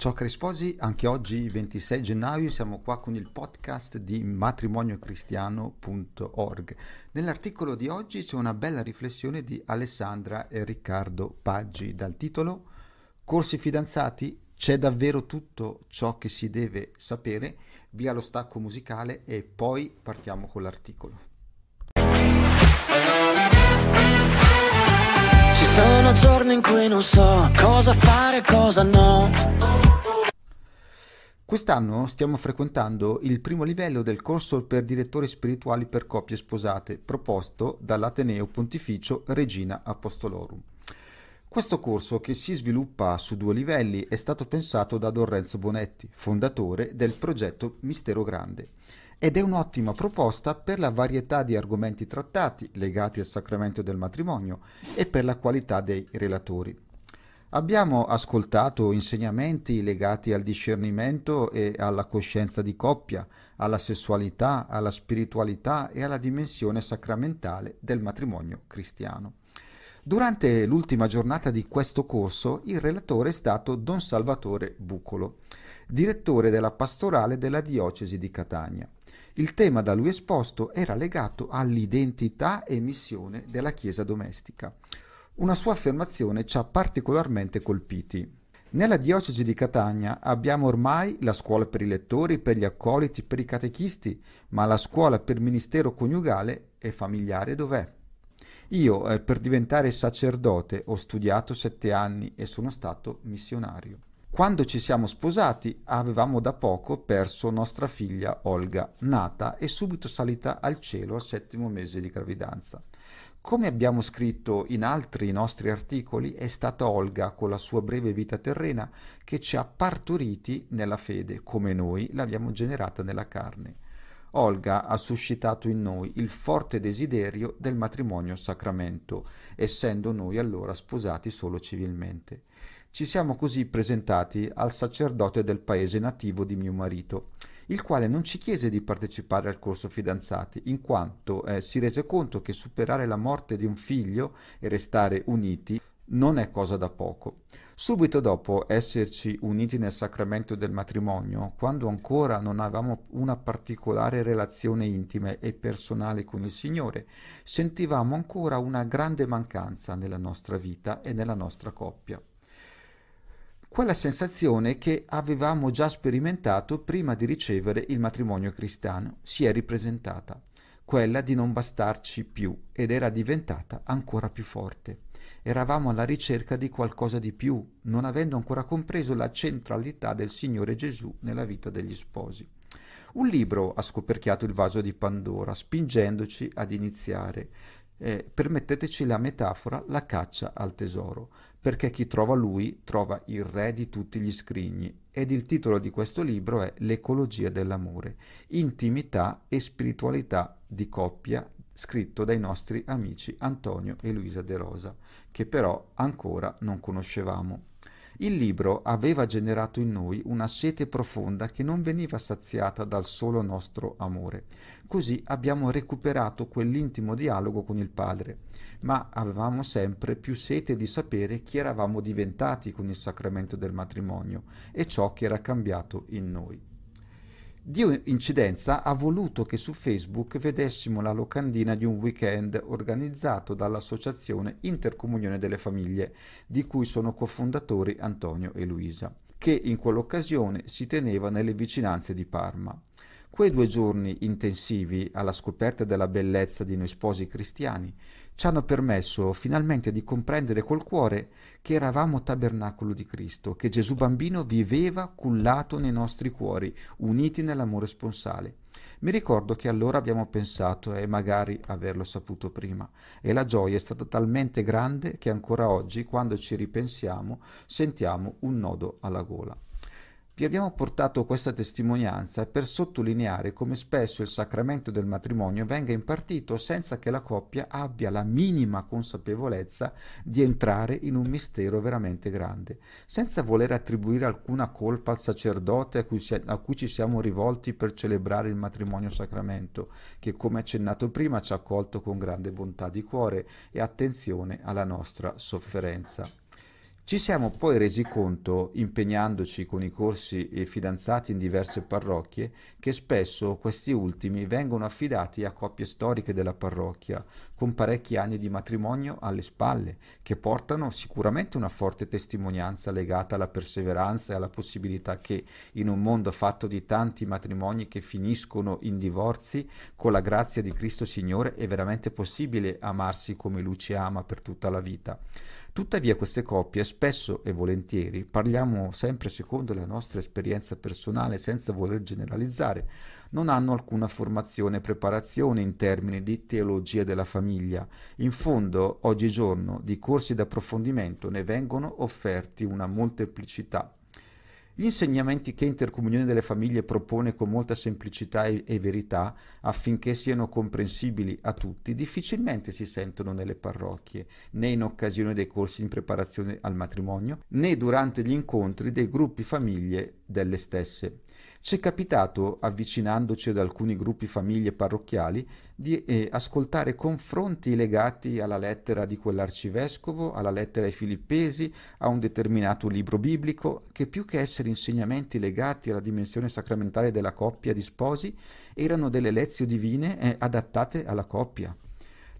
Ciao cari sposi, anche oggi 26 gennaio siamo qua con il podcast di matrimoniocristiano.org. Nell'articolo di oggi c'è una bella riflessione di Alessandra e Riccardo Paggi dal titolo Corsi fidanzati? C'è davvero tutto ciò che si deve sapere? Via lo stacco musicale e poi partiamo con l'articolo. Sono giorni in cui non so cosa fare, cosa no. Quest'anno stiamo frequentando il primo livello del corso per direttori spirituali per coppie sposate proposto dall'Ateneo Pontificio Regina Apostolorum. Questo corso, che si sviluppa su due livelli, è stato pensato da Don Renzo Bonetti, fondatore del progetto Mistero Grande ed è un'ottima proposta per la varietà di argomenti trattati legati al sacramento del matrimonio e per la qualità dei relatori. Abbiamo ascoltato insegnamenti legati al discernimento e alla coscienza di coppia, alla sessualità, alla spiritualità e alla dimensione sacramentale del matrimonio cristiano. Durante l'ultima giornata di questo corso il relatore è stato Don Salvatore Bucolo, direttore della pastorale della diocesi di Catania. Il tema da lui esposto era legato all'identità e missione della Chiesa domestica. Una sua affermazione ci ha particolarmente colpiti. Nella diocesi di Catania abbiamo ormai la scuola per i lettori, per gli accoliti, per i catechisti, ma la scuola per ministero coniugale e familiare dov'è? Io eh, per diventare sacerdote ho studiato sette anni e sono stato missionario. Quando ci siamo sposati avevamo da poco perso nostra figlia Olga, nata e subito salita al cielo al settimo mese di gravidanza. Come abbiamo scritto in altri nostri articoli, è stata Olga, con la sua breve vita terrena, che ci ha partoriti nella fede, come noi l'abbiamo generata nella carne. Olga ha suscitato in noi il forte desiderio del matrimonio sacramento, essendo noi allora sposati solo civilmente. Ci siamo così presentati al sacerdote del paese nativo di mio marito, il quale non ci chiese di partecipare al corso fidanzati, in quanto eh, si rese conto che superare la morte di un figlio e restare uniti non è cosa da poco. Subito dopo esserci uniti nel sacramento del matrimonio, quando ancora non avevamo una particolare relazione intima e personale con il Signore, sentivamo ancora una grande mancanza nella nostra vita e nella nostra coppia quella sensazione che avevamo già sperimentato prima di ricevere il matrimonio cristiano si è ripresentata, quella di non bastarci più ed era diventata ancora più forte. Eravamo alla ricerca di qualcosa di più, non avendo ancora compreso la centralità del Signore Gesù nella vita degli sposi. Un libro ha scoperchiato il vaso di Pandora, spingendoci ad iniziare eh, permetteteci la metafora, la caccia al tesoro, perché chi trova lui trova il re di tutti gli scrigni ed il titolo di questo libro è L'ecologia dell'amore, intimità e spiritualità di coppia, scritto dai nostri amici Antonio e Luisa De Rosa, che però ancora non conoscevamo. Il libro aveva generato in noi una sete profonda che non veniva saziata dal solo nostro amore. Così abbiamo recuperato quell'intimo dialogo con il Padre, ma avevamo sempre più sete di sapere chi eravamo diventati con il sacramento del matrimonio e ciò che era cambiato in noi. Dio incidenza ha voluto che su Facebook vedessimo la locandina di un weekend organizzato dall'Associazione Intercomunione delle Famiglie, di cui sono cofondatori Antonio e Luisa, che in quell'occasione si teneva nelle vicinanze di Parma. Quei due giorni intensivi alla scoperta della bellezza di noi sposi cristiani ci hanno permesso finalmente di comprendere col cuore che eravamo tabernacolo di Cristo, che Gesù bambino viveva cullato nei nostri cuori, uniti nell'amore sponsale. Mi ricordo che allora abbiamo pensato e eh, magari averlo saputo prima e la gioia è stata talmente grande che ancora oggi, quando ci ripensiamo, sentiamo un nodo alla gola. Vi abbiamo portato questa testimonianza per sottolineare come spesso il sacramento del matrimonio venga impartito senza che la coppia abbia la minima consapevolezza di entrare in un mistero veramente grande, senza voler attribuire alcuna colpa al sacerdote a cui, si, a cui ci siamo rivolti per celebrare il matrimonio sacramento, che come accennato prima ci ha accolto con grande bontà di cuore e attenzione alla nostra sofferenza. Ci siamo poi resi conto, impegnandoci con i corsi e fidanzati in diverse parrocchie, che spesso questi ultimi vengono affidati a coppie storiche della parrocchia, con parecchi anni di matrimonio alle spalle, che portano sicuramente una forte testimonianza legata alla perseveranza e alla possibilità che, in un mondo fatto di tanti matrimoni che finiscono in divorzi, con la grazia di Cristo Signore è veramente possibile amarsi come Lui ci ama per tutta la vita. Tuttavia queste coppie spesso e volentieri, parliamo sempre secondo la nostra esperienza personale senza voler generalizzare, non hanno alcuna formazione e preparazione in termini di teologia della famiglia. In fondo, oggigiorno, di corsi d'approfondimento ne vengono offerti una molteplicità gli insegnamenti che Intercomunione delle Famiglie propone con molta semplicità e, e verità, affinché siano comprensibili a tutti, difficilmente si sentono nelle parrocchie, né in occasione dei corsi in preparazione al matrimonio, né durante gli incontri dei gruppi famiglie delle stesse. Ci è capitato, avvicinandoci ad alcuni gruppi famiglie parrocchiali, di eh, ascoltare confronti legati alla lettera di quell'arcivescovo, alla lettera ai filippesi, a un determinato libro biblico, che più che essere insegnamenti legati alla dimensione sacramentale della coppia di sposi, erano delle lezioni divine eh, adattate alla coppia.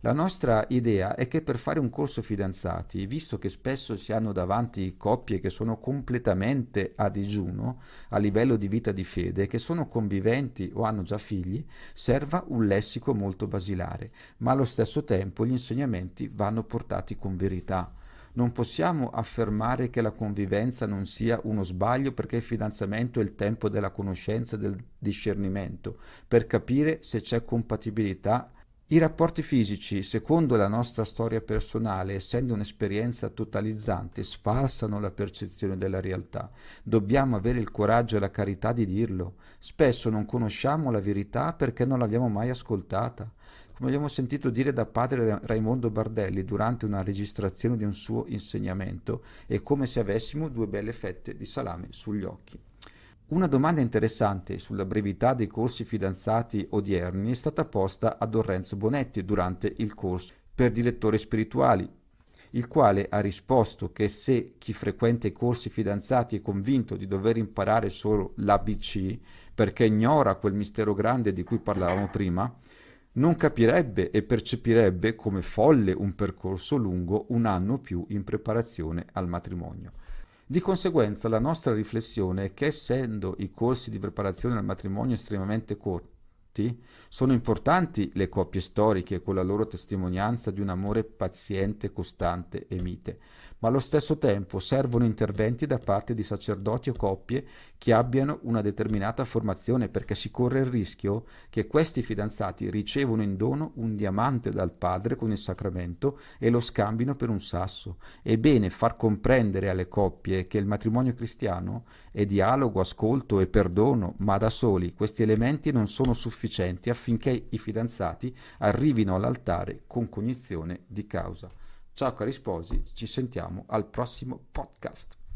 La nostra idea è che per fare un corso fidanzati, visto che spesso si hanno davanti coppie che sono completamente a digiuno a livello di vita di fede, che sono conviventi o hanno già figli, serva un lessico molto basilare, ma allo stesso tempo gli insegnamenti vanno portati con verità. Non possiamo affermare che la convivenza non sia uno sbaglio perché il fidanzamento è il tempo della conoscenza e del discernimento, per capire se c'è compatibilità i rapporti fisici, secondo la nostra storia personale, essendo un'esperienza totalizzante, sfalsano la percezione della realtà. Dobbiamo avere il coraggio e la carità di dirlo. Spesso non conosciamo la verità perché non l'abbiamo mai ascoltata. Come abbiamo sentito dire da padre Raimondo Bardelli durante una registrazione di un suo insegnamento, è come se avessimo due belle fette di salame sugli occhi. Una domanda interessante sulla brevità dei corsi fidanzati odierni è stata posta a Lorenzo Bonetti durante il corso per direttori spirituali, il quale ha risposto che se chi frequenta i corsi fidanzati è convinto di dover imparare solo l'ABC perché ignora quel mistero grande di cui parlavamo prima, non capirebbe e percepirebbe come folle un percorso lungo un anno o più in preparazione al matrimonio. Di conseguenza la nostra riflessione è che essendo i corsi di preparazione al matrimonio estremamente corti, tutti, sono importanti le coppie storiche con la loro testimonianza di un amore paziente, costante e mite, ma allo stesso tempo servono interventi da parte di sacerdoti o coppie che abbiano una determinata formazione perché si corre il rischio che questi fidanzati ricevano in dono un diamante dal padre con il sacramento e lo scambino per un sasso. È bene far comprendere alle coppie che il matrimonio cristiano è dialogo, ascolto e perdono, ma da soli questi elementi non sono sufficienti sufficienti affinché i fidanzati arrivino all'altare con cognizione di causa. Ciao cari sposi, ci sentiamo al prossimo podcast.